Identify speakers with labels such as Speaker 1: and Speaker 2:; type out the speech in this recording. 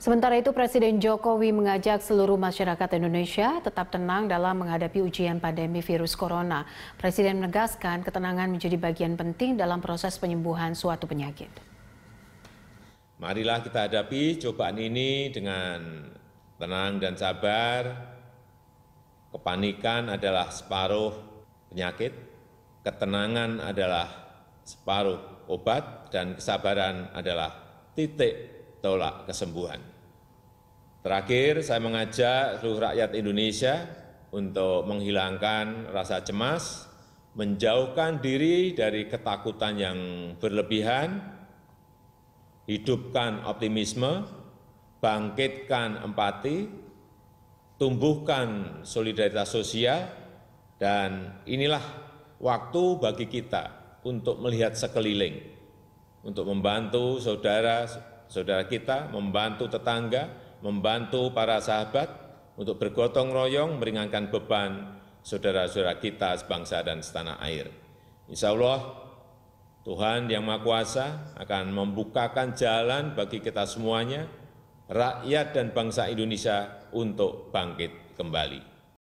Speaker 1: Sementara itu Presiden Jokowi mengajak seluruh masyarakat Indonesia tetap tenang dalam menghadapi ujian pandemi virus corona. Presiden menegaskan ketenangan menjadi bagian penting dalam proses penyembuhan suatu penyakit.
Speaker 2: Marilah kita hadapi cobaan ini dengan tenang dan sabar. Kepanikan adalah separuh penyakit, ketenangan adalah separuh obat, dan kesabaran adalah titik tolak kesembuhan. Terakhir, saya mengajak seluruh rakyat Indonesia untuk menghilangkan rasa cemas, menjauhkan diri dari ketakutan yang berlebihan, hidupkan optimisme, bangkitkan empati, tumbuhkan solidaritas sosial, dan inilah waktu bagi kita untuk melihat sekeliling, untuk membantu saudara saudara kita, membantu tetangga, membantu para sahabat untuk bergotong royong meringankan beban saudara-saudara kita sebangsa dan setanah air. Insya Allah Tuhan Yang Maha Kuasa akan membukakan jalan bagi kita semuanya, rakyat dan bangsa Indonesia untuk bangkit kembali.